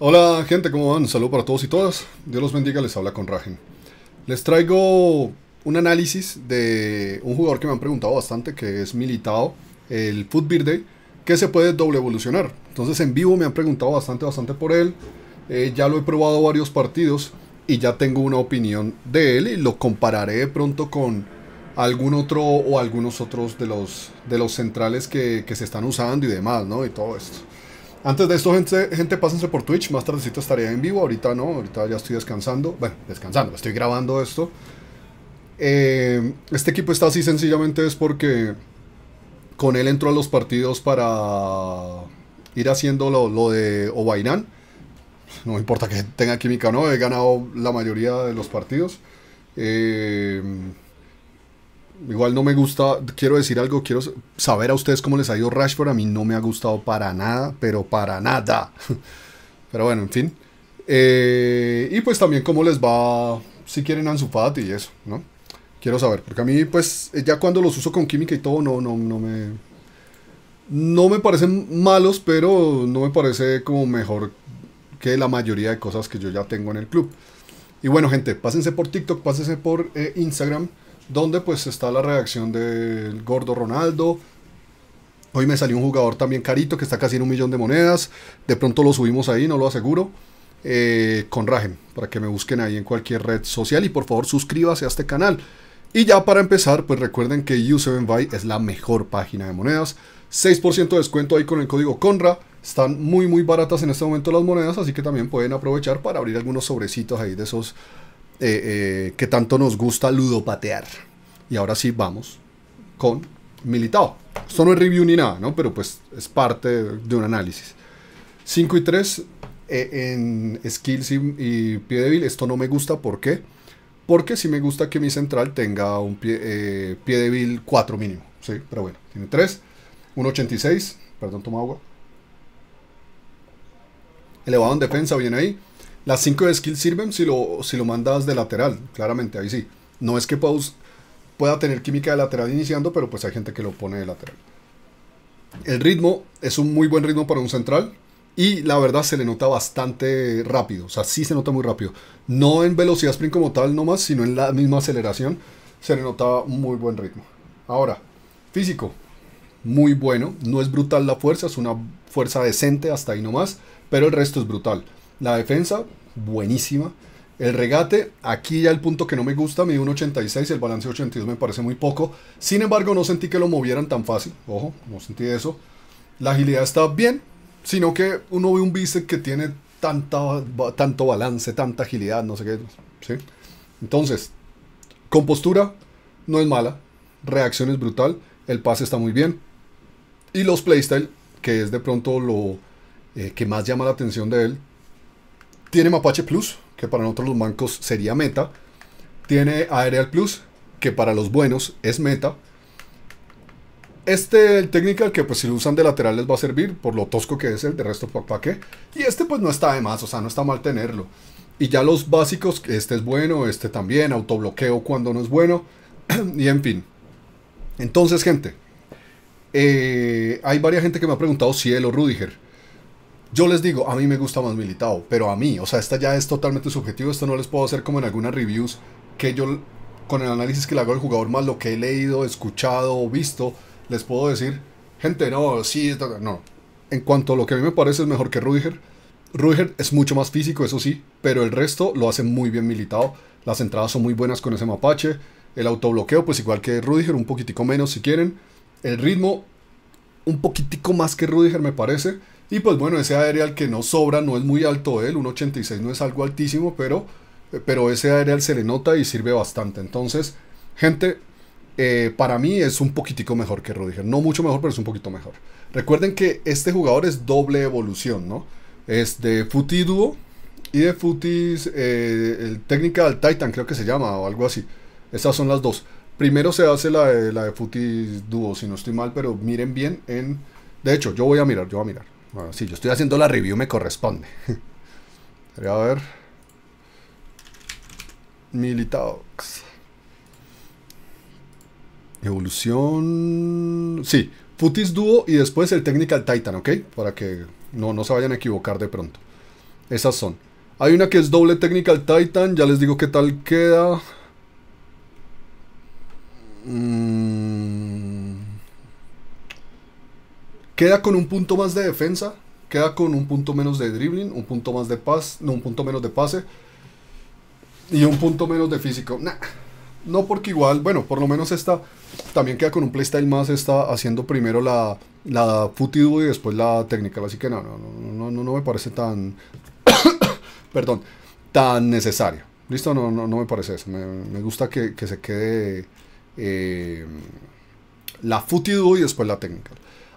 Hola gente, ¿cómo van? Saludo para todos y todas. Dios los bendiga, les habla con Ragen. Les traigo un análisis de un jugador que me han preguntado bastante, que es militado, el Foot que se puede doble evolucionar. Entonces en vivo me han preguntado bastante, bastante por él. Eh, ya lo he probado varios partidos y ya tengo una opinión de él y lo compararé pronto con algún otro o algunos otros de los, de los centrales que, que se están usando y demás, ¿no? Y todo esto. Antes de esto, gente, gente, pásense por Twitch. Más tardecito estaría en vivo. Ahorita no, ahorita ya estoy descansando. Bueno, descansando, estoy grabando esto. Eh, este equipo está así sencillamente es porque con él entró a los partidos para ir haciendo lo, lo de Obainán. No importa que tenga química no, he ganado la mayoría de los partidos. Eh, Igual no me gusta, quiero decir algo, quiero saber a ustedes cómo les ha ido Rashford. A mí no me ha gustado para nada, pero para nada. Pero bueno, en fin. Eh, y pues también cómo les va, si quieren, Anzufat y eso, ¿no? Quiero saber, porque a mí pues ya cuando los uso con química y todo, no, no, no me... No me parecen malos, pero no me parece como mejor que la mayoría de cosas que yo ya tengo en el club. Y bueno, gente, pásense por TikTok, pásense por eh, Instagram donde pues está la reacción del gordo Ronaldo. Hoy me salió un jugador también carito que está casi en un millón de monedas. De pronto lo subimos ahí, no lo aseguro. Eh, con para que me busquen ahí en cualquier red social y por favor suscríbase a este canal. Y ya para empezar, pues recuerden que U7Buy es la mejor página de monedas. 6% de descuento ahí con el código CONRA. Están muy muy baratas en este momento las monedas, así que también pueden aprovechar para abrir algunos sobrecitos ahí de esos eh, eh, que tanto nos gusta ludopatear. Y ahora sí, vamos con militado. Esto no es review ni nada, ¿no? Pero pues es parte de, un análisis. 5 y 3 eh, en skills y, pie débil. Esto no me gusta, ¿por qué? Porque si me gusta que mi central tenga un pie, pie débil 4 mínimo. pero bueno, tiene 3. 1.86, perdón, toma agua. Elevado en defensa, viene ahí. Las 5 de skill sirven si lo, si lo mandas de lateral, claramente, ahí sí. No es que pueda tener química de lateral iniciando, pero pues hay gente que lo pone de lateral. El ritmo es un muy buen ritmo para un central y la verdad se le nota bastante rápido, o sea, sí se nota muy rápido. No en velocidad sprint como tal nomás, sino en la misma aceleración se le nota un muy buen ritmo. Ahora, físico, muy bueno, no es brutal la fuerza, es una fuerza decente hasta ahí nomás, pero el resto es brutal. La defensa, buenísima. El regate, aquí ya el punto que no me gusta, dio un 86, el balance 82 me parece muy poco. Sin embargo, no sentí que lo movieran tan fácil, ojo, no sentí eso. La agilidad está bien, sino que uno ve un bíceps que tiene tanta, tanto balance, tanta agilidad, no sé qué. ¿sí? Entonces, compostura no es mala, reacción es brutal, el pase está muy bien. Y los playstyle, que es de pronto lo eh, que más llama la atención de él, tiene Mapache Plus, que para nosotros los mancos sería meta. Tiene Aerial Plus, que para los buenos es meta. Este, el Technical, que pues si lo usan de lateral les va a servir, por lo tosco que es el, de resto para qué. Y este pues no está de más, o sea, no está mal tenerlo. Y ya los básicos, este es bueno, este también, autobloqueo cuando no es bueno, y en fin. Entonces, gente, eh, hay varias gente que me ha preguntado si Cielo Rudiger. Yo les digo, a mí me gusta más Militao, pero a mí, o sea, esta ya es totalmente subjetivo, esto no les puedo hacer como en algunas reviews que yo con el análisis que le hago al jugador más lo que he leído, escuchado visto, les puedo decir, gente, no, sí, no. En cuanto a lo que a mí me parece es mejor que Rudiger, Rudiger es mucho más físico, eso sí, pero el resto lo hace muy bien militado. Las entradas son muy buenas con ese mapache. El autobloqueo, pues igual que Rudiger, un poquitico menos si quieren. El ritmo, un poquitico más que Rudiger me parece. Y pues bueno, ese aerial que no sobra, no es muy alto él, 1.86, no es algo altísimo, pero, eh, pero ese aerial se le nota y sirve bastante. Entonces, gente, eh, para mí es un poquitico mejor que Rodiger No mucho mejor, pero es un poquito mejor. Recuerden que este jugador es doble evolución, ¿no? Es de Futi Duo y de Futis eh, el técnica del Titan, creo que se llama, o algo así. esas son las dos. Primero se hace la de, la de Futis Duo, si no estoy mal, pero miren bien en... De hecho, yo voy a mirar, yo voy a mirar. Bueno, si yo estoy haciendo la review, me corresponde. a ver. Militaox. Evolución. Sí, Futis Duo y después el Technical Titan, ¿ok? Para que no, no se vayan a equivocar de pronto. Esas son. Hay una que es doble Technical Titan, ya les digo qué tal queda. Mmm. Queda con un punto más de defensa, queda con un punto menos de dribbling, un punto más de no, un punto menos de pase y un punto menos de físico. no porque igual, bueno, por lo menos esta también queda con un playstyle más, está haciendo primero la, la dude y después la técnica, así que no, no, no, no, no me parece tan, perdón, tan necesario. Listo, no, no, me parece eso. Me, gusta que, se quede eh, la futidu y después la técnica.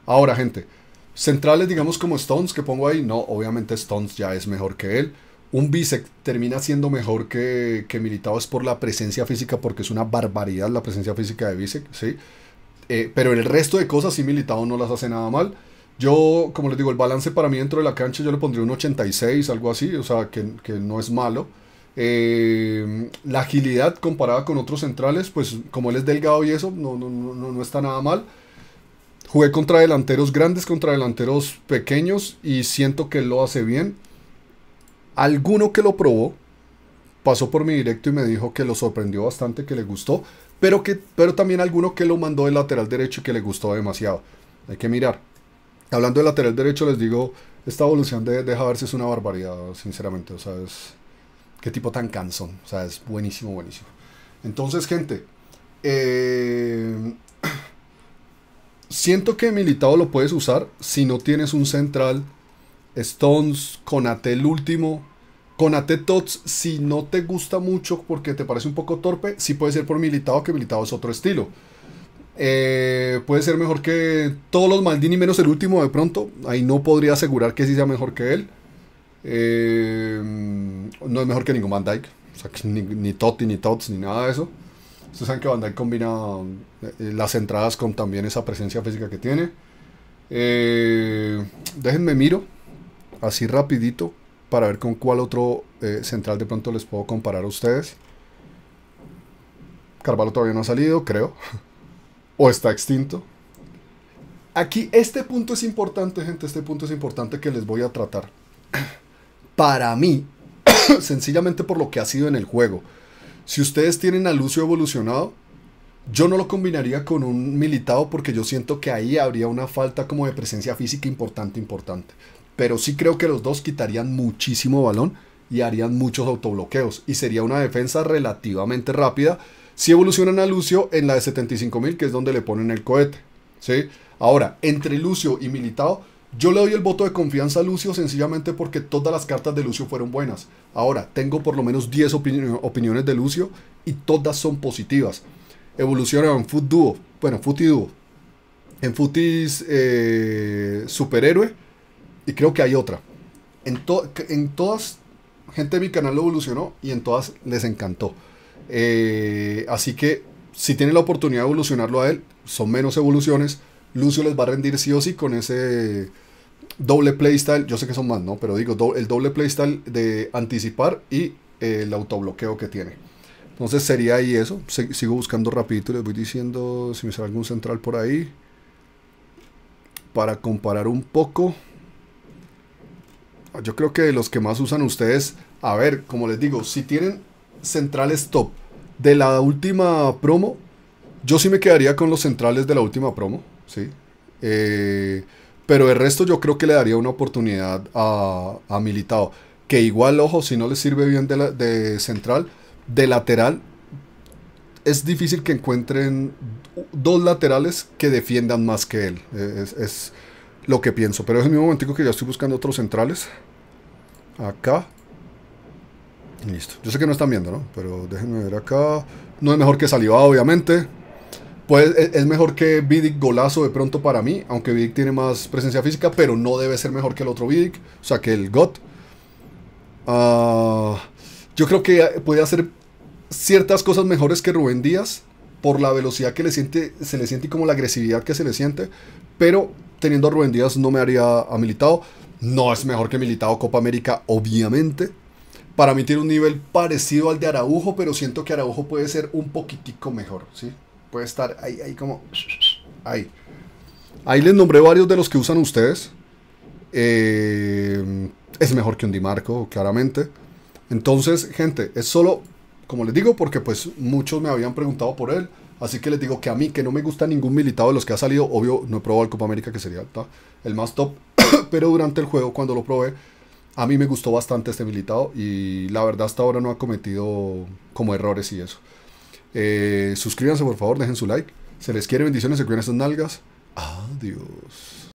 Ahora, gente, centrales, digamos como Stones, que pongo ahí, no, obviamente Stones ya es mejor que él. Un Bisec termina siendo mejor que, que es por la presencia física, porque es una barbaridad la presencia física de Bisec, ¿sí? Eh, pero el resto de cosas sí Militado no las hace nada mal. Yo, como les digo, el balance para mí dentro de la cancha yo le pondría un 86, algo así, o sea, que, no es malo. Eh, la agilidad comparada con otros centrales, pues como él es delgado y eso, no, no está nada mal. Jugué contra delanteros grandes, contra delanteros pequeños y siento que él lo hace bien. Alguno que lo probó pasó por mi directo y me dijo que lo sorprendió bastante, que le gustó, pero, que, pero también alguno que lo mandó del lateral derecho y que le gustó demasiado. Hay que mirar. Hablando del lateral derecho, les digo, esta evolución de, de es una barbaridad, sinceramente. O sea, es, qué tipo tan cansón. O sea, es buenísimo, buenísimo. Entonces, gente, eh, siento que Militado lo puedes usar si no tienes un central. Stones, Conate el último. Conate Tots, si no te gusta mucho porque te parece un poco torpe, sí puede ser por Militado, que Militado es otro estilo. Eh, puede ser mejor que todos los Maldini menos el último de pronto. Ahí no podría asegurar que sí sea mejor que él. Eh, no es mejor que ningún Mandike. O sea, ni, ni Totti, ni Tots, ni nada de eso. Ustedes saben que Bandai combina eh, las entradas con también esa presencia física que tiene. Eh, déjenme miro así rapidito para ver con cuál otro eh, central de pronto les puedo comparar a ustedes. Carvalho todavía no ha salido, creo. o está extinto. Aquí este punto es importante, gente. Este punto es importante que les voy a tratar. para mí, sencillamente por lo que ha sido en el juego si ustedes tienen a Lucio evolucionado, yo no lo combinaría con un militado porque yo siento que ahí habría una falta como de presencia física importante, importante. Pero sí creo que los dos quitarían muchísimo balón y harían muchos autobloqueos. Y sería una defensa relativamente rápida si evolucionan a Lucio en la de 75.000, que es donde le ponen el cohete. ¿sí? Ahora, entre Lucio y Militado. Yo le doy el voto de confianza a Lucio sencillamente porque todas las cartas de Lucio fueron buenas. Ahora, tengo por lo menos 10 opiniones de Lucio y todas son positivas. Evolucionaron Foot Duo, bueno, Footy Duo. En FUTIS eh, Superhéroe y creo que hay otra. En, todas, gente de mi canal lo evolucionó y en todas les encantó. Eh, así que si tiene la oportunidad de evolucionarlo a él, son menos evoluciones Lucio les va a rendir sí o sí con ese doble playstyle. Yo sé que son más, ¿no? Pero digo, el doble playstyle de anticipar y eh, el autobloqueo que tiene. Entonces sería ahí eso. sigo buscando rapidito. Les voy diciendo si me sale algún central por ahí. Para comparar un poco. Ah, yo creo que los que más usan ustedes. A ver, como les digo, si tienen centrales top de la última promo, yo sí me quedaría con los centrales de la última promo. ¿sí? Eh, pero el resto yo creo que le daría una oportunidad a, a Que igual, ojo, si no le sirve bien de, central, de lateral, es difícil que encuentren dos laterales que defiendan más que él. Eh, es, lo que pienso. Pero es el mismo momentico que ya estoy buscando otros centrales. Acá. Listo. Yo sé que no están viendo, ¿no? Pero déjenme ver acá. No es mejor que saliva, obviamente. Pues e, es mejor que Vidic golazo de pronto para mí, aunque Vidic tiene más presencia física, pero no debe ser mejor que el otro Vidic, o sea, que el GOT. Ah, yo creo que puede hacer ciertas cosas mejores que Rubén Díaz por la velocidad que le siente, se le siente y como la agresividad que se le siente, pero teniendo a Rubén Díaz no me haría a Militado, No es mejor que Militado Copa América, obviamente. Para mí tiene un nivel parecido al de Araujo, pero siento que Araujo puede ser un poquitico mejor, ¿sí? puede estar ahí, ahí como... Ahí. Ahí les nombré varios de los que usan ustedes. Eh, es mejor que un Dimarco, claramente. Entonces, gente, es solo, como les digo, porque pues muchos me habían preguntado por él. Así que les digo que a mí, que no me gusta ningún militado de los que ha salido, obvio, no he probado el Copa América, que sería el más top. pero durante el juego, cuando lo probé, a mí me gustó bastante este militado. Y la verdad, hasta ahora no ha cometido como errores y eso. Eh, suscríbanse, por favor, dejen su like. Se les quiere bendiciones, se cuidan estas nalgas. Adiós. Ah,